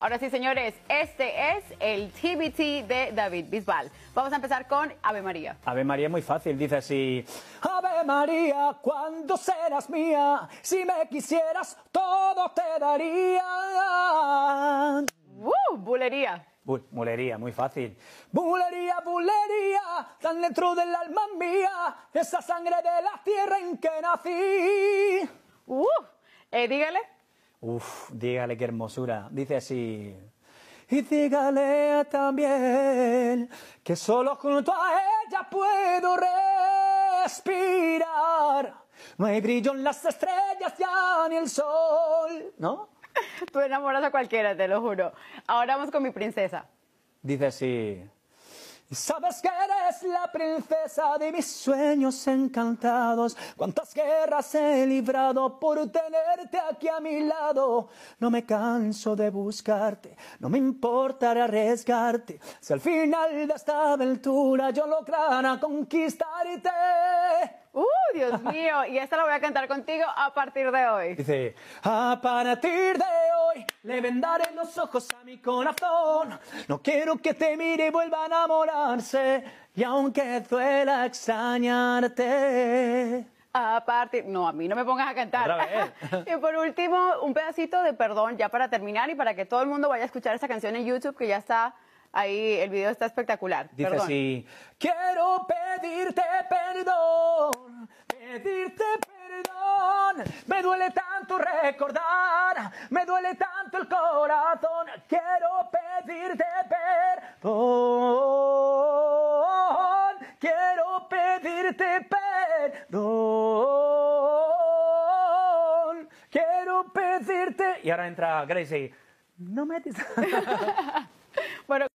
Ahora sí, señores, este es el TBT de David Bisbal. Vamos a empezar con Ave María. Ave María muy fácil, dice así. Ave María, cuando serás mía, si me quisieras, todo te daría. ¡Uh! Bulería. bulería, muy fácil. Bulería, bulería, tan dentro del alma mía, esa sangre de la tierra en que nací. ¡Uh! Eh, dígale. Uf, dígale qué hermosura. Dice así. Y dígale también que solo junto a ella puedo respirar. No hay brillo las estrellas ya ni el sol. ¿No? Tú enamoras a cualquiera, te lo juro. Ahora vamos con mi princesa. Dice así sabes que eres la princesa de mis sueños encantados. Cuántas guerras he librado por tenerte aquí a mi lado. No me canso de buscarte, no me importa arriesgarte. Si al final de esta aventura yo lograra conquistarte. ¡Uh, Dios mío! Y esta la voy a cantar contigo a partir de hoy. Dice, a partir de le vendaré los ojos a mi corazón. No quiero que te mire y vuelva a enamorarse. Y aunque duela extrañarte. Aparte, no, a mí no me pongas a cantar. y por último, un pedacito de perdón ya para terminar y para que todo el mundo vaya a escuchar esa canción en YouTube que ya está ahí, el video está espectacular. Dice quiero pedirte perdón, pedirte perdón, me duele tanto recordar, me duele tanto el corazón, quiero pedirte perdón, quiero pedirte perdón, quiero pedirte... Y ahora entra Gracie, no me... bueno.